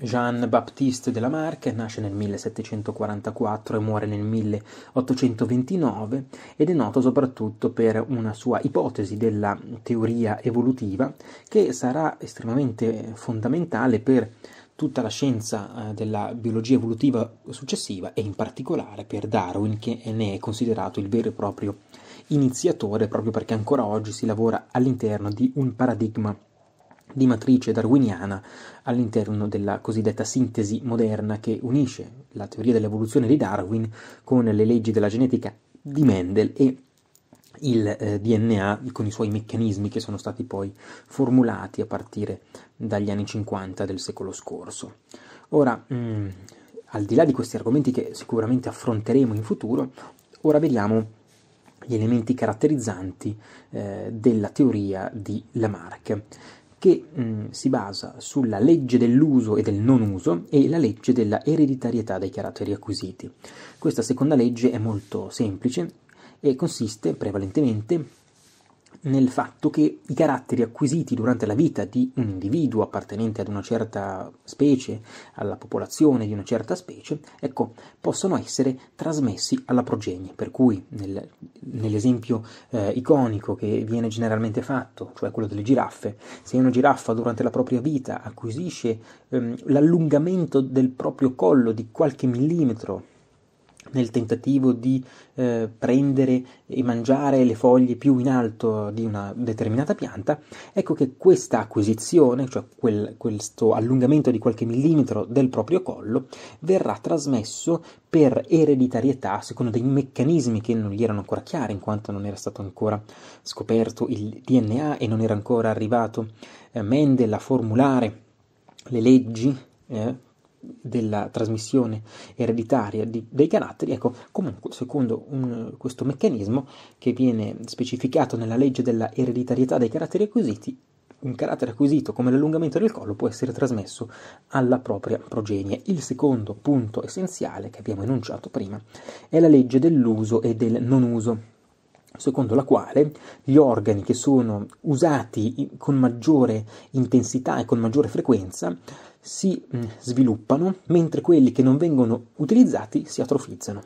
Jean-Baptiste de Lamarck nasce nel 1744 e muore nel 1829 ed è noto soprattutto per una sua ipotesi della teoria evolutiva che sarà estremamente fondamentale per tutta la scienza eh, della biologia evolutiva successiva e in particolare per Darwin che ne è considerato il vero e proprio iniziatore proprio perché ancora oggi si lavora all'interno di un paradigma di matrice darwiniana all'interno della cosiddetta sintesi moderna che unisce la teoria dell'evoluzione di Darwin con le leggi della genetica di Mendel e il eh, DNA con i suoi meccanismi che sono stati poi formulati a partire dagli anni 50 del secolo scorso. Ora, mh, mm, al di là di questi argomenti che sicuramente affronteremo in futuro, ora vediamo gli elementi caratterizzanti eh, della teoria di Lamarck che mh, mm, si basa sulla legge dell'uso e del non uso e la legge della ereditarietà dei caratteri acquisiti. Questa seconda legge è molto semplice e consiste prevalentemente nel fatto che i caratteri acquisiti durante la vita di un individuo appartenente ad una certa specie, alla popolazione di una certa specie, ecco, possono essere trasmessi alla progenie. Per cui nel, nell'esempio eh, iconico che viene generalmente fatto, cioè quello delle giraffe, se una giraffa durante la propria vita acquisisce ehm, l'allungamento del proprio collo di qualche millimetro nel tentativo di eh, prendere e mangiare le foglie più in alto di una determinata pianta, ecco che questa acquisizione, cioè quel, questo allungamento di qualche millimetro del proprio collo, verrà trasmesso per ereditarietà secondo dei meccanismi che non gli erano ancora chiari in quanto non era stato ancora scoperto il DNA e non era ancora arrivato eh, Mendel a formulare le leggi eh, della trasmissione ereditaria di, dei caratteri, ecco, comunque secondo un, questo meccanismo che viene specificato nella legge della ereditarietà dei caratteri acquisiti, un carattere acquisito come l'allungamento del collo può essere trasmesso alla propria progenie. Il secondo punto essenziale che abbiamo enunciato prima è la legge dell'uso e del non uso secondo la quale gli organi che sono usati con maggiore intensità e con maggiore frequenza si mm, sviluppano, mentre quelli che non vengono utilizzati si atrofizzano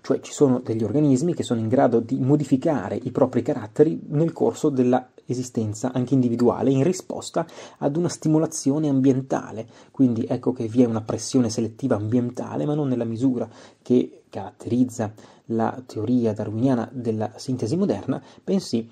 cioè ci sono degli organismi che sono in grado di modificare i propri caratteri nel corso dell'esistenza anche individuale in risposta ad una stimolazione ambientale, quindi ecco che vi è una pressione selettiva ambientale, ma non nella misura che caratterizza la teoria darwiniana della sintesi moderna, bensì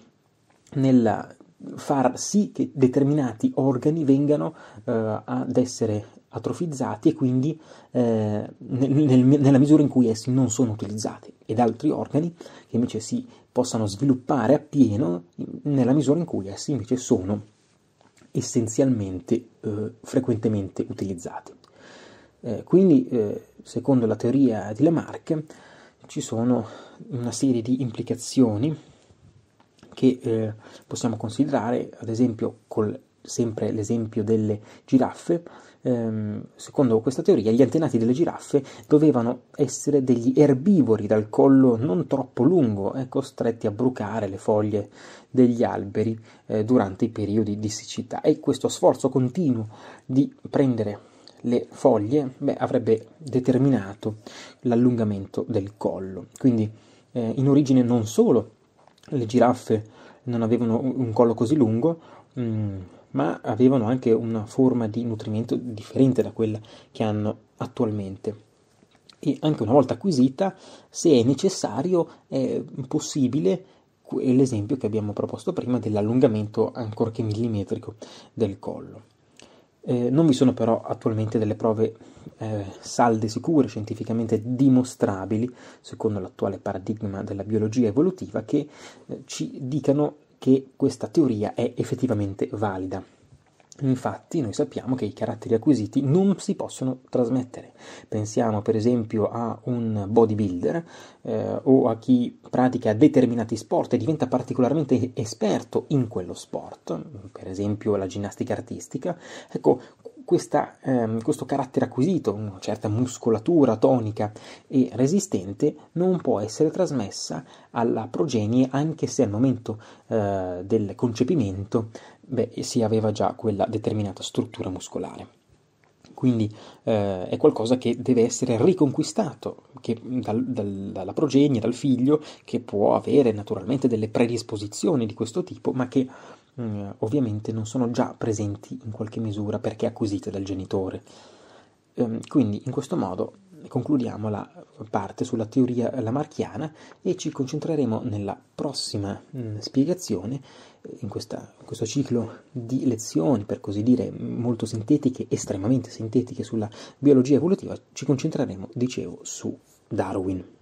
nella far sì che determinati organi vengano eh, ad essere atrofizzati e quindi eh, nel, nella misura in cui essi non sono utilizzati ed altri organi che invece si possano sviluppare appieno nella misura in cui essi invece sono essenzialmente eh, frequentemente utilizzati. Eh, quindi, eh, secondo la teoria di Lamarck, ci sono una serie di implicazioni che eh, possiamo considerare, ad esempio, con sempre l'esempio delle giraffe, ehm, secondo questa teoria gli antenati delle giraffe dovevano essere degli erbivori dal collo non troppo lungo eh, costretti a brucare le foglie degli alberi eh, durante i periodi di siccità e questo sforzo continuo di prendere le foglie beh, avrebbe determinato l'allungamento del collo. Quindi eh, in origine non solo le giraffe non avevano un collo così lungo, mm, ma avevano anche una forma di nutrimento differente da quella che hanno attualmente. E anche una volta acquisita, se è necessario, è possibile l'esempio che abbiamo proposto prima dell'allungamento, ancorché millimetrico, del collo. Eh, non vi sono però attualmente delle prove eh, salde sicure, scientificamente dimostrabili, secondo l'attuale paradigma della biologia evolutiva, che eh, ci dicano che questa teoria è effettivamente valida. Infatti noi sappiamo che i caratteri acquisiti non si possono trasmettere. Pensiamo per esempio a un bodybuilder eh, o a chi pratica determinati sport e diventa particolarmente esperto in quello sport, per esempio la ginnastica artistica. Ecco, questa, eh, questo carattere acquisito, una certa muscolatura tonica e resistente, non può essere trasmessa alla progenie anche se al momento eh, del concepimento beh, si aveva già quella determinata struttura muscolare. Quindi eh, è qualcosa che deve essere riconquistato che, dal, dal, dalla progenie, dal figlio, che può avere naturalmente delle predisposizioni di questo tipo, ma che mh, mm, ovviamente non sono già presenti in qualche misura perché acquisite dal genitore. Ehm, quindi in questo modo concludiamo la parte sulla teoria lamarchiana e ci concentreremo nella prossima mm, spiegazione, eh, in, questa, in, questo ciclo di lezioni, per così dire, molto sintetiche, estremamente sintetiche sulla biologia evolutiva, ci concentreremo, dicevo, su Darwin.